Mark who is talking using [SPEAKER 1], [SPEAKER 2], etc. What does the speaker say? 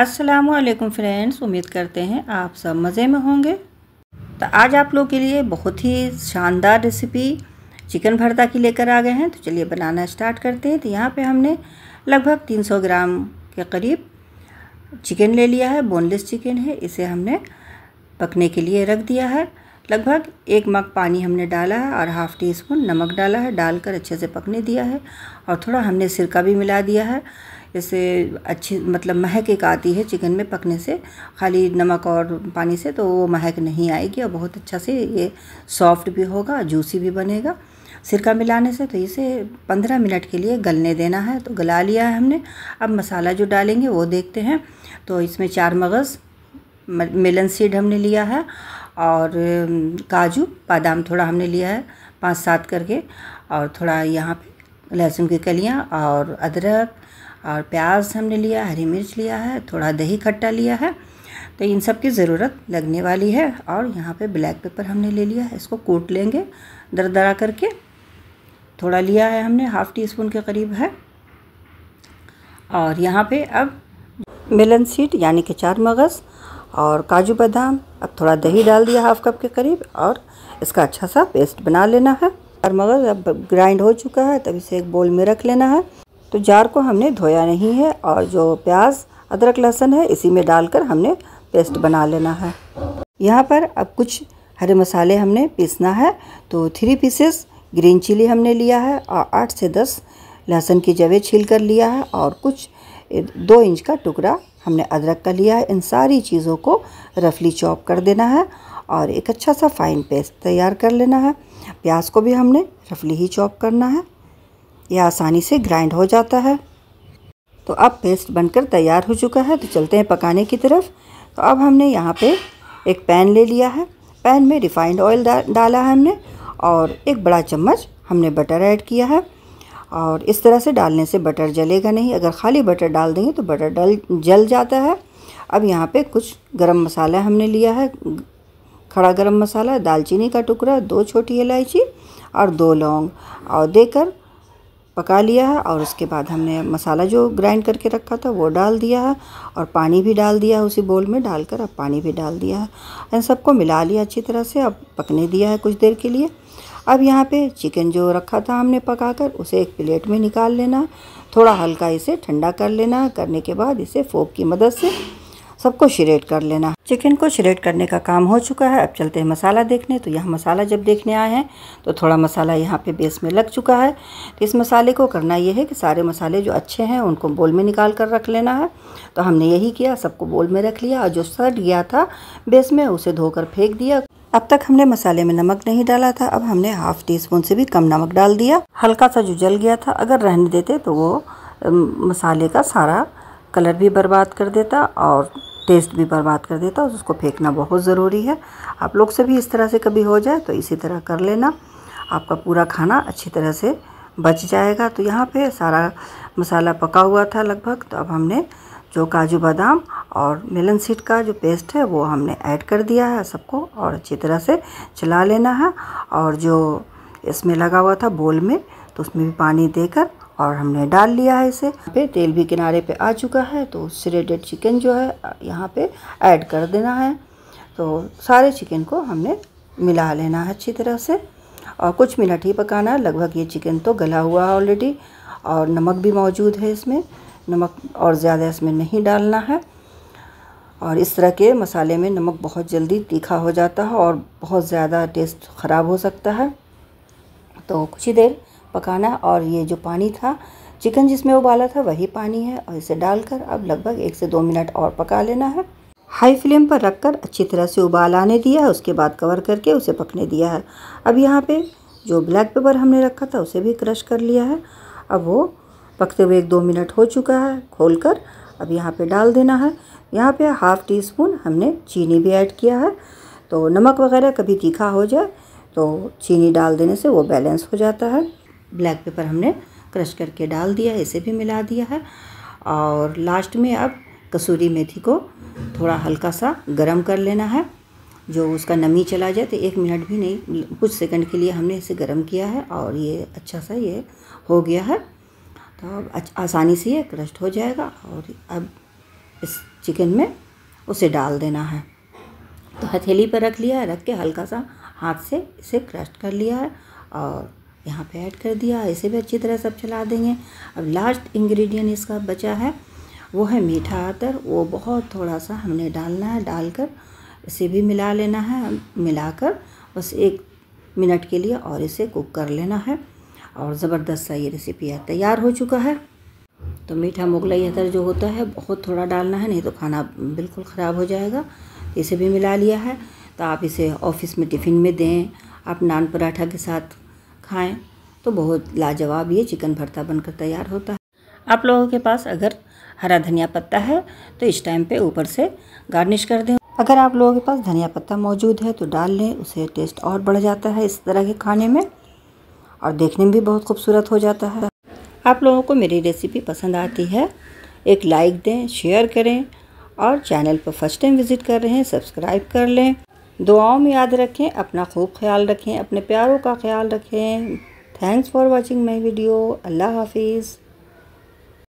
[SPEAKER 1] अस्सलाम वालेकुम फ्रेंड्स उम्मीद करते हैं आप सब मज़े में होंगे तो आज आप लोग के लिए बहुत ही शानदार रेसिपी चिकन भरता की लेकर आ गए हैं तो चलिए बनाना स्टार्ट करते हैं तो यहाँ पे हमने लगभग 300 ग्राम के करीब चिकन ले लिया है बोनलेस चिकन है इसे हमने पकने के लिए रख दिया है लगभग एक मग पानी हमने डाला है और हाफ़ टी स्पून नमक डाला है डालकर अच्छे से पकने दिया है और थोड़ा हमने सिरका भी मिला दिया है इससे अच्छी मतलब महक एक आती है चिकन में पकने से खाली नमक और पानी से तो वो महक नहीं आएगी और बहुत अच्छा से ये सॉफ्ट भी होगा जूसी भी बनेगा सिरका मिलाने से तो इसे पंद्रह मिनट के लिए गलने देना है तो गला लिया है हमने अब मसाला जो डालेंगे वो देखते हैं तो इसमें चार मगज़ मेलन सीड हमने लिया है और काजू बादाम थोड़ा हमने लिया है पाँच सात करके और थोड़ा यहाँ पे लहसुन की कलियाँ और अदरक और प्याज हमने लिया हरी मिर्च लिया है थोड़ा दही खट्टा लिया है तो इन सब की ज़रूरत लगने वाली है और यहाँ पे ब्लैक पेपर हमने ले लिया है इसको कूट लेंगे दर दरा करके थोड़ा लिया है हमने हाफ़ टी स्पून के करीब है और यहाँ पे अब मेलन सीड यानी कि चार मगज़ और काजू बादाम अब थोड़ा दही डाल दिया हाफ़ कप के करीब और इसका अच्छा सा पेस्ट बना लेना है और मगज़ अब ग्राइंड हो चुका है तब इसे एक बोल में रख लेना है तो जार को हमने धोया नहीं है और जो प्याज अदरक लहसुन है इसी में डालकर हमने पेस्ट बना लेना है यहाँ पर अब कुछ हरे मसाले हमने पीसना है तो थ्री पीसेस ग्रीन चिली हमने लिया है और आठ से दस लहसुन की जवे छील कर लिया है और कुछ दो इंच का टुकड़ा हमने अदरक का लिया है इन सारी चीज़ों को रफली चॉप कर देना है और एक अच्छा सा फाइन पेस्ट तैयार कर लेना है प्याज को भी हमने रफली ही चॉप करना है यह आसानी से ग्राइंड हो जाता है तो अब पेस्ट बनकर तैयार हो चुका है तो चलते हैं पकाने की तरफ तो अब हमने यहाँ पे एक पैन ले लिया है पैन में रिफाइंड ऑयल डा, डाला है हमने और एक बड़ा चम्मच हमने बटर ऐड किया है और इस तरह से डालने से बटर जलेगा नहीं अगर खाली बटर डाल देंगे तो बटर डल जल जाता है अब यहाँ पे कुछ गरम मसाला हमने लिया है खड़ा गरम मसाला दालचीनी का टुकड़ा दो छोटी इलायची और दो लौंग और देकर पका लिया है और उसके बाद हमने मसाला जो ग्राइंड करके रखा था वो डाल दिया है और पानी भी डाल दिया है उसी बोल में डालकर अब पानी भी डाल दिया है एंड सबको मिला लिया अच्छी तरह से अब पकने दिया है कुछ देर के लिए अब यहाँ पे चिकन जो रखा था हमने पकाकर उसे एक प्लेट में निकाल लेना थोड़ा हल्का इसे ठंडा कर लेना करने के बाद इसे फोक की मदद से सबको श्रेड कर लेना चिकन को श्रेड करने का काम हो चुका है अब चलते हैं मसाला देखने तो यहाँ मसाला जब देखने आए हैं तो थोड़ा मसाला यहाँ पे बेस में लग चुका है तो इस मसाले को करना ये है कि सारे मसाले जो अच्छे हैं उनको बोल में निकाल कर रख लेना है तो हमने यही किया सबको बोल में रख लिया और जो सट गया था बेस में उसे धोकर फेंक दिया अब तक हमने मसाले में नमक नहीं डाला था अब हमने हाफ टी स्पून से भी कम नमक डाल दिया हल्का सा जो जल गया था अगर रहने देते तो वो मसाले का सारा कलर भी बर्बाद कर देता और टेस्ट भी बर्बाद कर देता है उसको फेंकना बहुत ज़रूरी है आप लोग से भी इस तरह से कभी हो जाए तो इसी तरह कर लेना आपका पूरा खाना अच्छी तरह से बच जाएगा तो यहाँ पे सारा मसाला पका हुआ था लगभग तो अब हमने जो काजू बादाम और मेलन सीड का जो पेस्ट है वो हमने ऐड कर दिया है सबको और अच्छी तरह से चला लेना है और जो इसमें लगा हुआ था बोल में तो उसमें भी पानी देकर और हमने डाल लिया है इसे पे तेल भी किनारे पे आ चुका है तो श्रेडेड चिकन जो है यहाँ पे ऐड कर देना है तो सारे चिकन को हमने मिला लेना है अच्छी तरह से और कुछ मिनट ही पकाना है लगभग ये चिकन तो गला हुआ है ऑलरेडी और नमक भी मौजूद है इसमें नमक और ज़्यादा इसमें नहीं डालना है और इस तरह के मसाले में नमक बहुत जल्दी तीखा हो जाता है और बहुत ज़्यादा टेस्ट ख़राब हो सकता है तो कुछ ही देर पकाना और ये जो पानी था चिकन जिसमें उबाला था वही पानी है और इसे डालकर अब लगभग एक से दो मिनट और पका लेना है हाई फ्लेम पर रखकर अच्छी तरह से उबाल आने दिया है उसके बाद कवर करके उसे पकने दिया है अब यहाँ पे जो ब्लैक पेपर हमने रखा था उसे भी क्रश कर लिया है अब वो पकते हुए एक दो मिनट हो चुका है खोल कर अब यहाँ पर डाल देना है यहाँ पर हाफ़ टी स्पून हमने चीनी भी ऐड किया है तो नमक वगैरह कभी तीखा हो जाए तो चीनी डाल देने से वो बैलेंस हो जाता है ब्लैक पेपर हमने क्रश करके डाल दिया इसे भी मिला दिया है और लास्ट में अब कसूरी मेथी को थोड़ा हल्का सा गरम कर लेना है जो उसका नमी चला जाए तो एक मिनट भी नहीं कुछ सेकंड के लिए हमने इसे गर्म किया है और ये अच्छा सा ये हो गया है तो अब आसानी से ये क्रस्ट हो जाएगा और अब इस चिकन में उसे डाल देना है तो हथेली पर रख लिया है रख के हल्का सा हाथ से इसे क्रस्ट कर लिया है और यहाँ पे ऐड कर दिया इसे भी अच्छी तरह सब चला देंगे अब लास्ट इंग्रेडिएंट इसका बचा है वो है मीठा आतर वो बहुत थोड़ा सा हमने डालना है डालकर इसे भी मिला लेना है मिलाकर बस एक मिनट के लिए और इसे कुक कर लेना है और ज़बरदस्त सा ये रेसिपी तैयार हो चुका है तो मीठा मुगलई अतर जो होता है बहुत थोड़ा डालना है नहीं तो खाना बिल्कुल ख़राब हो जाएगा इसे भी मिला लिया है तो आप इसे ऑफिस में टिफ़िन में दें आप नान पराठा के साथ खाएं तो बहुत लाजवाब ये चिकन भरता बनकर तैयार होता है आप लोगों के पास अगर हरा धनिया पत्ता है तो इस टाइम पे ऊपर से गार्निश कर दें अगर आप लोगों के पास धनिया पत्ता मौजूद है तो डाल लें उसे टेस्ट और बढ़ जाता है इस तरह के खाने में और देखने में भी बहुत खूबसूरत हो जाता है आप लोगों को मेरी रेसिपी पसंद आती है एक लाइक दें शेयर करें और चैनल पर फर्स्ट टाइम विज़िट कर रहे हैं सब्सक्राइब कर लें दुआओं में याद रखें अपना खूब ख्याल रखें अपने प्यारों का ख्याल रखें thanks for watching my video अल्लाह हाफिज़